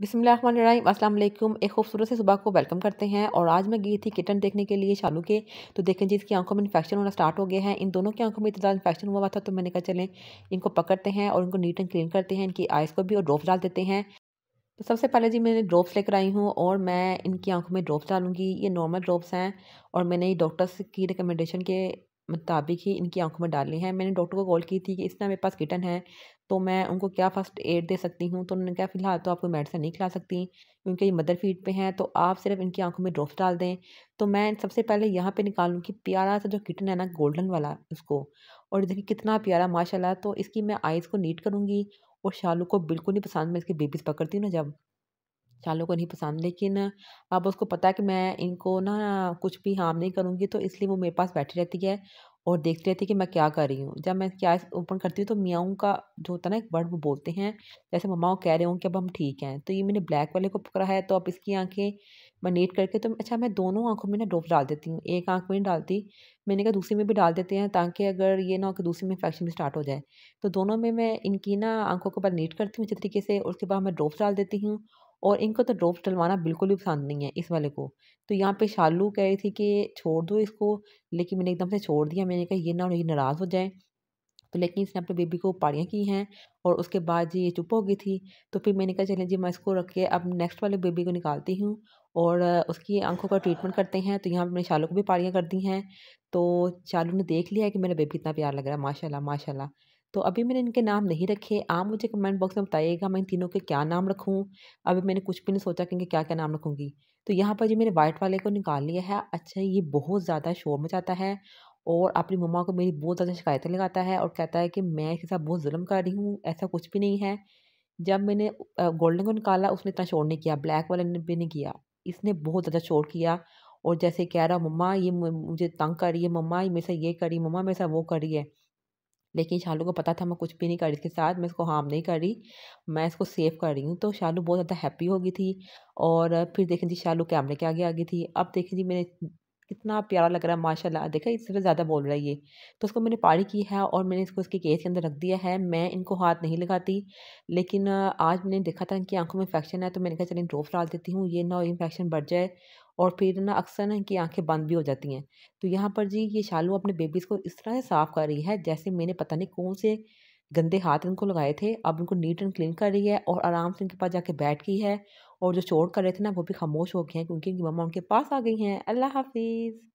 बिसमीम असलम एक खूबसूरत से सुबह को वेलकम करते हैं और आज मैं गई थी किटन देखने के लिए शालू के तो देखें जी इसकी आंखों में इन्फेक्शन होना स्टार्ट हो गया है इन दोनों की आंखों में इतना इन्फेक्शन हुआ था तो मैंने कहा चलें इनको पकड़ते हैं और इनको नीट एंड क्लीन करते हैं इनकी आइज़ को भी और ड्रॉप्स डाल देते हैं तो सबसे पहले जी मैंने ड्रॉप्स लेकर आई हूँ और मैं इनकी आंखों में ड्रॉप्स डालूंगी ये नॉर्मल ड्रॉप्स हैं और मैंने डॉक्टर्स की रिकमेंडेशन के मुताबिक ही इनकी आंखों में डाली है मैंने डॉक्टर को कॉल की थी कि इस मेरे पास किटन है तो मैं उनको क्या फर्स्ट एड दे सकती हूँ तो उन्होंने कहा फ़िलहाल तो आपको मेडिसिन नहीं खिला सकती क्योंकि ये मदर फीड पे हैं तो आप सिर्फ इनकी आंखों में ड्रॉप्स डाल दें तो मैं सबसे पहले यहाँ पे निकालूँ कि प्यारा सा जो किटन है ना गोल्डन वाला उसको और देखिए कितना प्यारा माशाला तो इसकी मैं आइज़ को नीट करूँगी और शालू को बिल्कुल नहीं पसंद मैं इसकी बेबीज़ पकड़ती हूँ ना जब शालू को नहीं पसंद लेकिन अब उसको पता है कि मैं इनको ना कुछ भी हार्म नहीं करूँगी तो इसलिए वो मेरे पास बैठी रहती है और देखते रहते कि मैं क्या कर रही हूँ जब मैं क्या ओपन करती हूँ तो मियाँ का जो होता है ना एक वर्ड वो बोलते हैं जैसे मम्मा कह रहे हूँ कि अब हम ठीक हैं तो ये मैंने ब्लैक वाले को पकड़ा है तो अब इसकी आंखें नीट करके तो अच्छा मैं दोनों आंखों में ना डोप डाल देती हूँ एक आंख में नहीं डालती मैंने कहा दूसरी में भी डाल देते हैं ताकि अगर ये ना हो कि दूसरी में इन्फेक्शन भी स्टार्ट हो जाए तो दोनों में मैं इनकी ना आंखों के बाद नीट करती हूँ अच्छे तरीके से उसके बाद मैं ड्रॉप्स डाल देती हूँ और इनको तो ड्रॉप्स डलवाना बिल्कुल भी पसंद नहीं है इस वाले को तो यहाँ पे शालू कह रही थी कि छोड़ दो इसको लेकिन मैंने एकदम से छोड़ दिया मैंने कहा ये ना ये नाराज़ हो जाए तो लेकिन इसने अपने बेबी को पाड़ियाँ की हैं और उसके बाद जी ये चुप हो गई थी तो फिर मैंने कहा चलें जी मैं इसको रख के अब नेक्स्ट वाले बेबी को निकालती हूँ और उसकी आंखों का ट्रीटमेंट करते हैं तो यहाँ पर मैंने शालू को भी पाड़ियाँ कर दी हैं तो शालू ने देख लिया है कि मेरा बेबी इतना प्यार लग रहा है माशाल्लाह माशाल्लाह तो अभी मैंने इनके नाम नहीं रखे आप मुझे कमेंट बॉक्स में बताइएगा मैं इन तीनों के क्या नाम रखूँ अभी मैंने कुछ भी नहीं सोचा कि इनके क्या क्या नाम रखूँगी तो यहाँ पर जी मैंने वाइट वाले को निकाल लिया है अच्छा ये बहुत ज़्यादा शोर मचाता है और अपनी मम्मा को मेरी बहुत ज़्यादा शिकायतें लगाता है और कहता है कि मैं इसके साथ बहुत जुल्म कर रही हूँ ऐसा कुछ भी नहीं है जब मैंने गोल्डन को निकाला उसने इतना शोर नहीं किया ब्लैक वाले ने भी नहीं किया इसने बहुत ज़्यादा शोर किया और जैसे कह रहा मम्मा ये मुझे तंग कर रही है मम्मा ये मेरे साथ ये है मम्मा मेरे साथ वो रही है लेकिन शालू को पता था मैं कुछ भी नहीं कर रही इसके साथ मैं इसको हार्म नहीं कर रही मैं इसको सेव कर रही हूँ तो शालू बहुत ज़्यादा हैप्पी हो गई थी और फिर देखें जी शालू कैमरे के आगे आ गई थी अब देखें जी मैंने कितना प्यारा लग रहा है माशाल्लाह देखा इससे भी ज़्यादा बोल रहा है ये तो उसको मैंने पारी की है और मैंने इसको इसके केस के अंदर रख दिया है मैं इनको हाथ नहीं लगाती लेकिन आज मैंने देखा था इनकी आंखों में इन्फेक्शन है तो मैंने कहा इन ड्रोफ डाल देती हूँ ये ना इन्फेक्शन बढ़ जाए और फिर ना अक्सर ना इनकी आँखें बंद भी हो जाती हैं तो यहाँ पर जी ये शालू अपने बेबीज़ को इस तरह से साफ़ कर रही है जैसे मैंने पता नहीं कौन से गंदे हाथ इनको लगाए थे अब इनको नीट एंड क्लीन कर रही है और आराम से इनके पास जाके बैठ गई है और जो शोर कर रहे थे ना वो भी खामोश हो गए हैं क्योंकि उनकी मम्मा उनके पास आ गई हैं अल्लाह हाफिज़